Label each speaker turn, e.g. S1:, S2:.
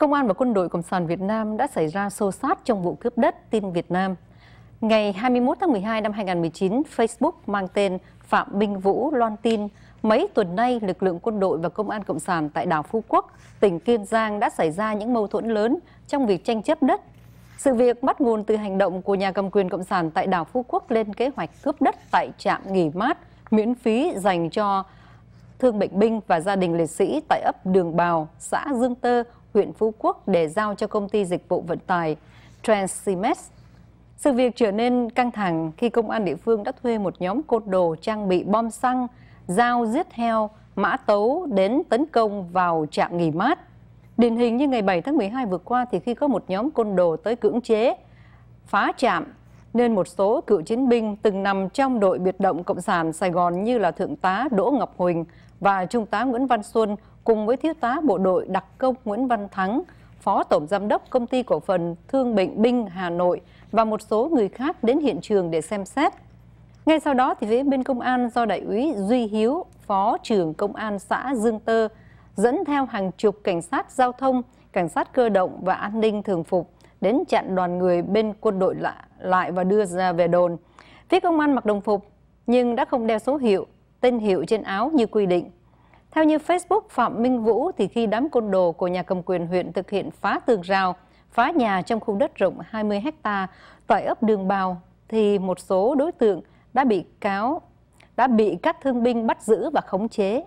S1: Công an và quân đội Cộng sản Việt Nam đã xảy ra xô xát trong vụ cướp đất tin Việt Nam. Ngày 21 tháng 12 năm 2019, Facebook mang tên Phạm Minh Vũ loan tin mấy tuần nay lực lượng quân đội và công an Cộng sản tại đảo Phú Quốc, tỉnh Kiên Giang đã xảy ra những mâu thuẫn lớn trong việc tranh chấp đất. Sự việc bắt nguồn từ hành động của nhà cầm quyền Cộng sản tại đảo Phú Quốc lên kế hoạch cướp đất tại trạm nghỉ mát miễn phí dành cho thương bệnh binh và gia đình liệt sĩ tại ấp Đường Bào, xã Dương Tơ, huyện Phú Quốc để giao cho công ty dịch vụ vận tải Transimex. Sự việc trở nên căng thẳng khi công an địa phương đã thuê một nhóm côn đồ trang bị bom xăng, dao giết heo, mã tấu đến tấn công vào trạm nghỉ mát. Điển hình như ngày 7 tháng 12 vừa qua thì khi có một nhóm côn đồ tới cưỡng chế, phá trạm nên một số cựu chiến binh từng nằm trong đội biệt động Cộng sản Sài Gòn như là Thượng tá Đỗ Ngọc Huỳnh và Trung tá Nguyễn Văn Xuân cùng với Thiếu tá Bộ đội Đặc công Nguyễn Văn Thắng, Phó Tổng Giám đốc Công ty Cổ phần Thương Bệnh Binh Hà Nội và một số người khác đến hiện trường để xem xét. Ngay sau đó, thì phía bên công an do Đại úy Duy Hiếu, Phó trưởng Công an xã Dương Tơ, dẫn theo hàng chục cảnh sát giao thông, cảnh sát cơ động và an ninh thường phục đến chặn đoàn người bên quân đội lạ lại và đưa ra về đồn. Phía công an mặc đồng phục nhưng đã không đeo số hiệu, tên hiệu trên áo như quy định. Theo như Facebook Phạm Minh Vũ thì khi đám côn đồ của nhà cầm quyền huyện thực hiện phá tường rào, phá nhà trong khu đất rộng 20 ha tại ấp Đường Bào thì một số đối tượng đã bị cáo đã bị các thương binh bắt giữ và khống chế.